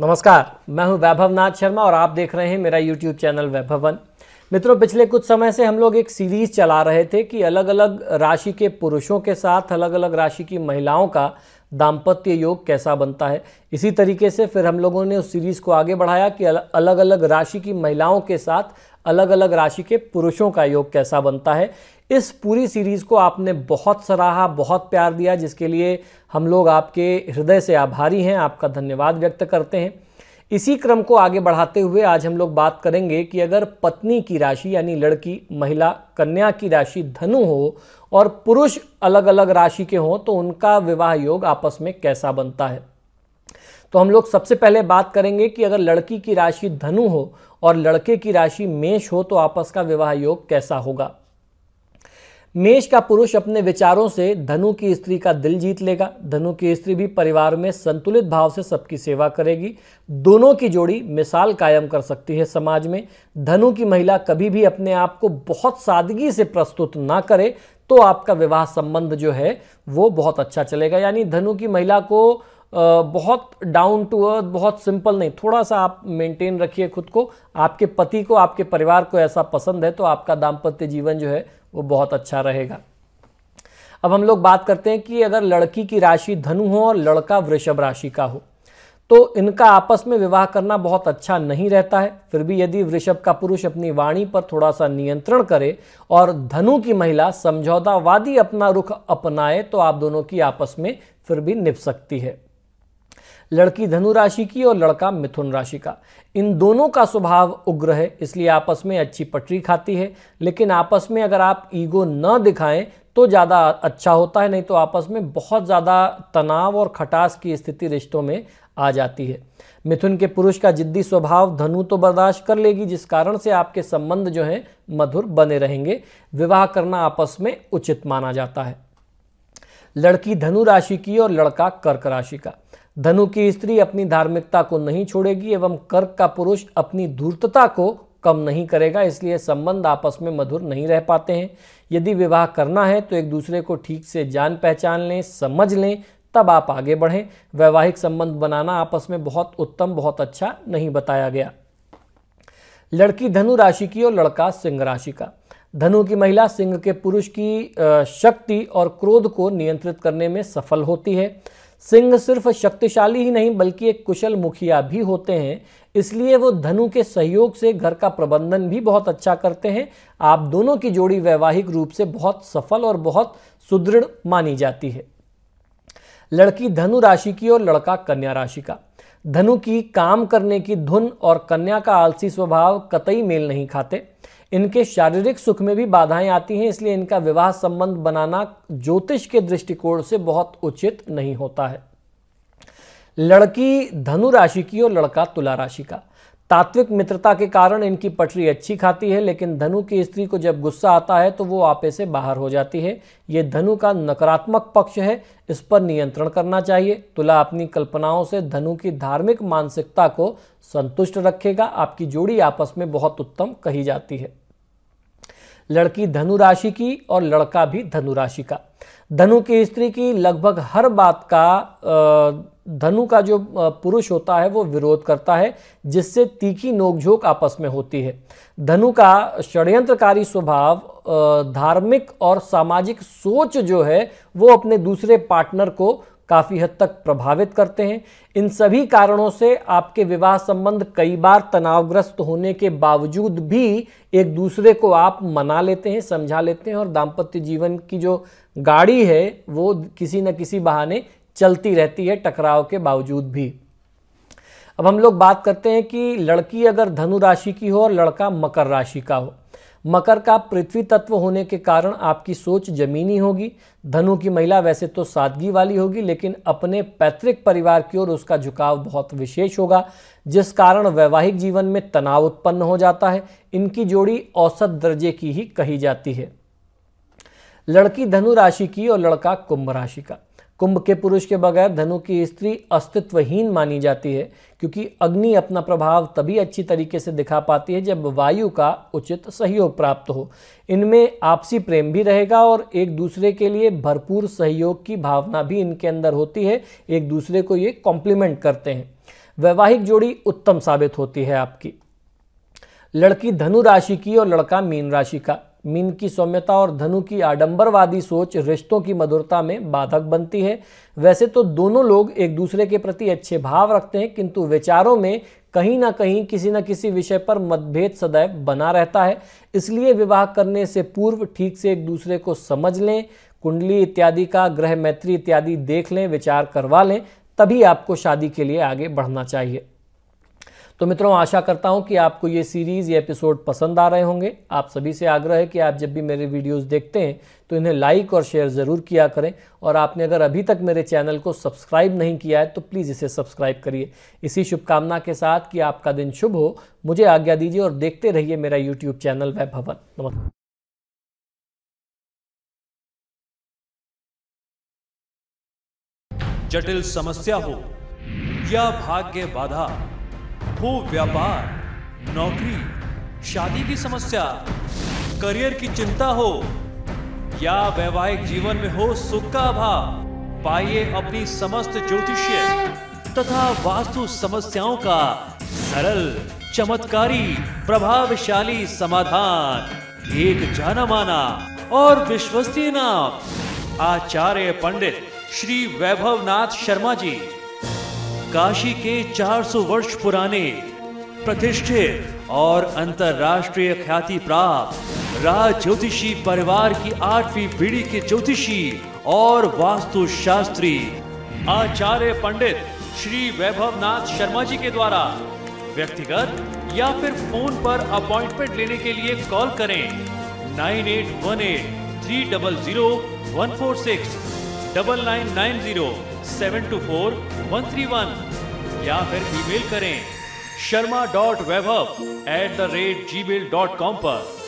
नमस्कार मैं हूं वैभव नाथ शर्मा और आप देख रहे हैं मेरा यूट्यूब चैनल वैभवन मित्रों पिछले कुछ समय से हम लोग एक सीरीज चला रहे थे कि अलग अलग राशि के पुरुषों के साथ अलग अलग राशि की महिलाओं का दाम्पत्य योग कैसा बनता है इसी तरीके से फिर हम लोगों ने उस सीरीज़ को आगे बढ़ाया कि अलग अलग राशि की महिलाओं के साथ अलग अलग राशि के पुरुषों का योग कैसा बनता है इस पूरी सीरीज़ को आपने बहुत सराहा बहुत प्यार दिया जिसके लिए हम लोग आपके हृदय से आभारी हैं आपका धन्यवाद व्यक्त करते हैं इसी क्रम को आगे बढ़ाते हुए आज हम लोग बात करेंगे कि अगर पत्नी की राशि यानी लड़की महिला कन्या की राशि धनु हो और पुरुष अलग अलग राशि के हों तो उनका विवाह योग आपस में कैसा बनता है तो हम लोग सबसे पहले बात करेंगे कि अगर लड़की की राशि धनु हो और लड़के की राशि मेष हो तो आपस का विवाह योग कैसा होगा मेष का पुरुष अपने विचारों से धनु की स्त्री का दिल जीत लेगा धनु की स्त्री भी परिवार में संतुलित भाव से सबकी सेवा करेगी दोनों की जोड़ी मिसाल कायम कर सकती है समाज में धनु की महिला कभी भी अपने आप को बहुत सादगी से प्रस्तुत ना करे तो आपका विवाह संबंध जो है वो बहुत अच्छा चलेगा यानी धनु की महिला को बहुत डाउन टू अर्थ बहुत सिंपल नहीं थोड़ा सा आप मेंटेन रखिए खुद को आपके पति को आपके परिवार को ऐसा पसंद है तो आपका दाम्पत्य जीवन जो है वो बहुत अच्छा रहेगा अब हम लोग बात करते हैं कि अगर लड़की की राशि धनु हो और लड़का वृषभ राशि का हो तो इनका आपस में विवाह करना बहुत अच्छा नहीं रहता है फिर भी यदि वृषभ का पुरुष अपनी वाणी पर थोड़ा सा नियंत्रण करे और धनु की महिला समझौतावादी अपना रुख अपनाए तो आप दोनों की आपस में फिर भी निप सकती है लड़की धनु राशि की और लड़का मिथुन राशि का इन दोनों का स्वभाव उग्र है इसलिए आपस में अच्छी पटरी खाती है लेकिन आपस में अगर आप ईगो न दिखाएं तो ज़्यादा अच्छा होता है नहीं तो आपस में बहुत ज़्यादा तनाव और खटास की स्थिति रिश्तों में आ जाती है मिथुन के पुरुष का जिद्दी स्वभाव धनु तो बर्दाश्त कर लेगी जिस कारण से आपके संबंध जो हैं मधुर बने रहेंगे विवाह करना आपस में उचित माना जाता है लड़की धनु राशि की और लड़का कर्क राशि का धनु की स्त्री अपनी धार्मिकता को नहीं छोड़ेगी एवं कर्क का पुरुष अपनी धूर्तता को कम नहीं करेगा इसलिए संबंध आपस में मधुर नहीं रह पाते हैं यदि विवाह करना है तो एक दूसरे को ठीक से जान पहचान लें समझ लें तब आप आगे बढ़ें वैवाहिक संबंध बनाना आपस में बहुत उत्तम बहुत अच्छा नहीं बताया गया लड़की धनु राशि की और लड़का सिंह राशि का धनु की महिला सिंह के पुरुष की शक्ति और क्रोध को नियंत्रित करने में सफल होती है सिंह सिर्फ शक्तिशाली ही नहीं बल्कि एक कुशल मुखिया भी होते हैं इसलिए वो धनु के सहयोग से घर का प्रबंधन भी बहुत अच्छा करते हैं आप दोनों की जोड़ी वैवाहिक रूप से बहुत सफल और बहुत सुदृढ़ मानी जाती है लड़की धनु राशि की और लड़का कन्या राशि का धनु की काम करने की धुन और कन्या का आलसी स्वभाव कतई मेल नहीं खाते इनके शारीरिक सुख में भी बाधाएं आती हैं इसलिए इनका विवाह संबंध बनाना ज्योतिष के दृष्टिकोण से बहुत उचित नहीं होता है लड़की धनु राशि की और लड़का तुला राशि का तात्विक मित्रता के कारण इनकी पटरी अच्छी खाती है लेकिन धनु की स्त्री को जब गुस्सा आता है तो वो आपे से बाहर हो जाती है ये धनु का नकारात्मक पक्ष है इस पर नियंत्रण करना चाहिए तुला अपनी कल्पनाओं से धनु की धार्मिक मानसिकता को संतुष्ट रखेगा आपकी जोड़ी आपस में बहुत उत्तम कही जाती है लड़की धनु राशि की और लड़का भी धनु राशि का धनु की स्त्री की लगभग हर बात का धनु का जो पुरुष होता है वो विरोध करता है जिससे तीखी नोकझोंक आपस में होती है धनु का षड्यंत्रकारी स्वभाव धार्मिक और सामाजिक सोच जो है वो अपने दूसरे पार्टनर को काफ़ी हद तक प्रभावित करते हैं इन सभी कारणों से आपके विवाह संबंध कई बार तनावग्रस्त होने के बावजूद भी एक दूसरे को आप मना लेते हैं समझा लेते हैं और दाम्पत्य जीवन की जो गाड़ी है वो किसी न किसी बहाने चलती रहती है टकराव के बावजूद भी अब हम लोग बात करते हैं कि लड़की अगर धनु राशि की हो और लड़का मकर राशि का हो मकर का पृथ्वी तत्व होने के कारण आपकी सोच जमीनी होगी धनु की महिला वैसे तो सादगी वाली होगी लेकिन अपने पैतृक परिवार की ओर उसका झुकाव बहुत विशेष होगा जिस कारण वैवाहिक जीवन में तनाव उत्पन्न हो जाता है इनकी जोड़ी औसत दर्जे की ही कही जाती है लड़की धनु राशि की और लड़का कुंभ राशि का कुंभ के पुरुष के बगैर धनु की स्त्री अस्तित्वहीन मानी जाती है क्योंकि अग्नि अपना प्रभाव तभी अच्छी तरीके से दिखा पाती है जब वायु का उचित सहयोग प्राप्त हो इनमें आपसी प्रेम भी रहेगा और एक दूसरे के लिए भरपूर सहयोग की भावना भी इनके अंदर होती है एक दूसरे को ये कॉम्प्लीमेंट करते हैं वैवाहिक जोड़ी उत्तम साबित होती है आपकी लड़की धनु राशि की और लड़का मीन राशि का मीन की सौम्यता और धनु की आडंबरवादी सोच रिश्तों की मधुरता में बाधक बनती है वैसे तो दोनों लोग एक दूसरे के प्रति अच्छे भाव रखते हैं किंतु विचारों में कहीं ना कहीं किसी न किसी विषय पर मतभेद सदैव बना रहता है इसलिए विवाह करने से पूर्व ठीक से एक दूसरे को समझ लें कुंडली इत्यादि का ग्रह मैत्री इत्यादि देख लें विचार करवा लें तभी आपको शादी के लिए आगे बढ़ना चाहिए तो मित्रों आशा करता हूं कि आपको ये सीरीज़ ये एपिसोड पसंद आ रहे होंगे आप सभी से आग्रह है कि आप जब भी मेरे वीडियोस देखते हैं तो इन्हें लाइक और शेयर ज़रूर किया करें और आपने अगर अभी तक मेरे चैनल को सब्सक्राइब नहीं किया है तो प्लीज़ इसे सब्सक्राइब करिए इसी शुभकामना के साथ कि आपका दिन शुभ हो मुझे आज्ञा दीजिए और देखते रहिए मेरा यूट्यूब चैनल वै भवन नमस्कार जटिल समस्या हो या भाग्य बाधा हो व्यापार नौकरी शादी की समस्या करियर की चिंता हो या वैवाहिक जीवन में हो सुख का अभाव पाइए अपनी समस्त ज्योतिषीय तथा वास्तु समस्याओं का सरल चमत्कारी प्रभावशाली समाधान एक जाना माना और विश्वसनीय नाम आचार्य पंडित श्री वैभवनाथ शर्मा जी काशी के 400 वर्ष पुराने प्रतिष्ठित और अंतर्राष्ट्रीय ख्याति प्राप्त राज ज्योतिषी परिवार की आठवीं पीढ़ी के ज्योतिषी और वास्तुशास्त्री आचार्य पंडित श्री वैभव नाथ शर्मा जी के द्वारा व्यक्तिगत या फिर फोन पर अपॉइंटमेंट लेने के लिए कॉल करें nine eight one eight three double zero one four six double nine nine zero seven two four one three one या फिर ईमेल करें Sharma dot Vaibhav at the rate G mail dot com पर